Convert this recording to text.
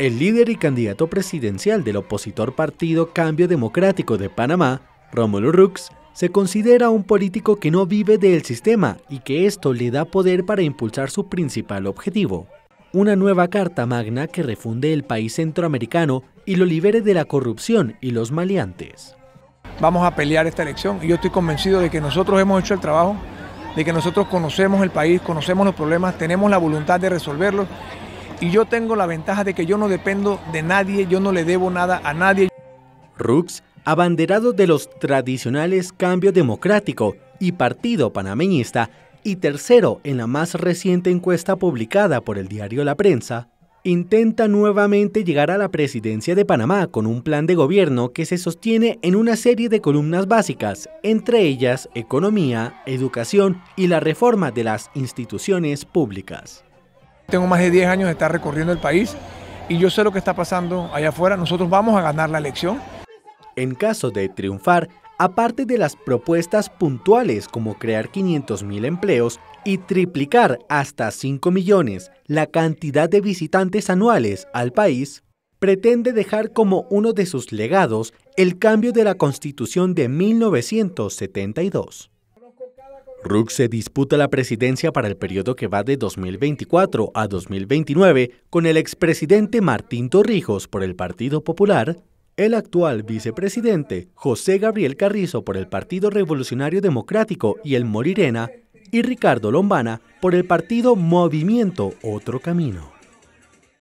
El líder y candidato presidencial del opositor partido Cambio Democrático de Panamá, Romulo Rux, se considera un político que no vive del sistema y que esto le da poder para impulsar su principal objetivo, una nueva carta magna que refunde el país centroamericano y lo libere de la corrupción y los maleantes. Vamos a pelear esta elección y yo estoy convencido de que nosotros hemos hecho el trabajo, de que nosotros conocemos el país, conocemos los problemas, tenemos la voluntad de resolverlos y yo tengo la ventaja de que yo no dependo de nadie, yo no le debo nada a nadie. Rux, abanderado de los tradicionales Cambio Democrático y Partido Panameñista, y tercero en la más reciente encuesta publicada por el diario La Prensa, intenta nuevamente llegar a la presidencia de Panamá con un plan de gobierno que se sostiene en una serie de columnas básicas, entre ellas economía, educación y la reforma de las instituciones públicas. Tengo más de 10 años de estar recorriendo el país y yo sé lo que está pasando allá afuera. Nosotros vamos a ganar la elección. En caso de triunfar, aparte de las propuestas puntuales como crear 500.000 empleos y triplicar hasta 5 millones la cantidad de visitantes anuales al país, pretende dejar como uno de sus legados el cambio de la Constitución de 1972. Rook se disputa la presidencia para el periodo que va de 2024 a 2029 con el expresidente Martín Torrijos por el Partido Popular, el actual vicepresidente José Gabriel Carrizo por el Partido Revolucionario Democrático y el Morirena, y Ricardo Lombana por el partido Movimiento Otro Camino.